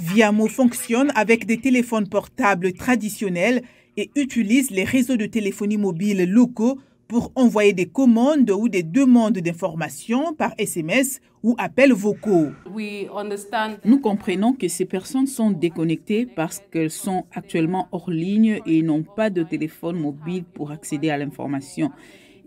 Viamo fonctionne avec des téléphones portables traditionnels et utilise les réseaux de téléphonie mobile locaux pour envoyer des commandes ou des demandes d'informations par SMS ou appels vocaux. Nous comprenons que ces personnes sont déconnectées parce qu'elles sont actuellement hors ligne et n'ont pas de téléphone mobile pour accéder à l'information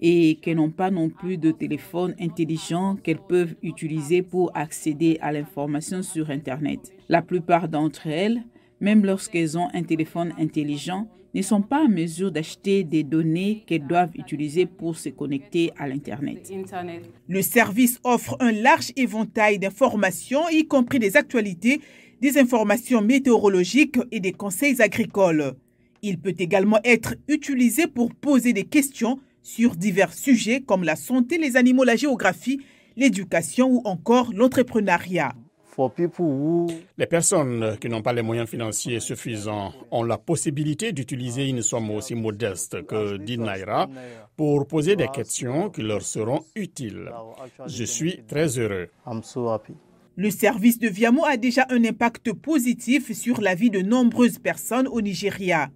et qu'elles n'ont pas non plus de téléphone intelligent qu'elles peuvent utiliser pour accéder à l'information sur Internet. La plupart d'entre elles, même lorsqu'elles ont un téléphone intelligent, ne sont pas en mesure d'acheter des données qu'elles doivent utiliser pour se connecter à l'Internet. Le service offre un large éventail d'informations, y compris des actualités, des informations météorologiques et des conseils agricoles. Il peut également être utilisé pour poser des questions sur divers sujets comme la santé, les animaux, la géographie, l'éducation ou encore l'entrepreneuriat. Les personnes qui n'ont pas les moyens financiers suffisants ont la possibilité d'utiliser une somme aussi modeste que 10 naira pour poser des questions qui leur seront utiles. Je suis très heureux. Le service de Viamo a déjà un impact positif sur la vie de nombreuses personnes au Nigeria.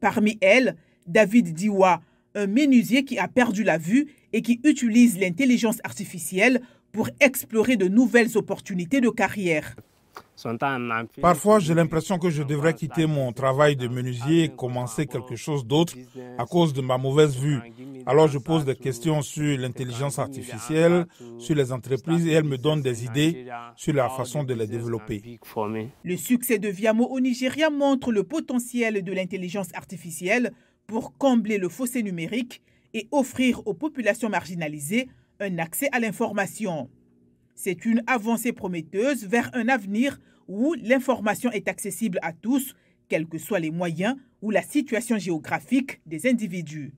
Parmi elles, David Diwa, un menuisier qui a perdu la vue et qui utilise l'intelligence artificielle pour explorer de nouvelles opportunités de carrière. Parfois, j'ai l'impression que je devrais quitter mon travail de menuisier et commencer quelque chose d'autre à cause de ma mauvaise vue. Alors, je pose des questions sur l'intelligence artificielle, sur les entreprises et elle me donne des idées sur la façon de les développer. Le succès de Viamo au Nigeria montre le potentiel de l'intelligence artificielle pour combler le fossé numérique et offrir aux populations marginalisées un accès à l'information. C'est une avancée prometteuse vers un avenir où l'information est accessible à tous, quels que soient les moyens ou la situation géographique des individus.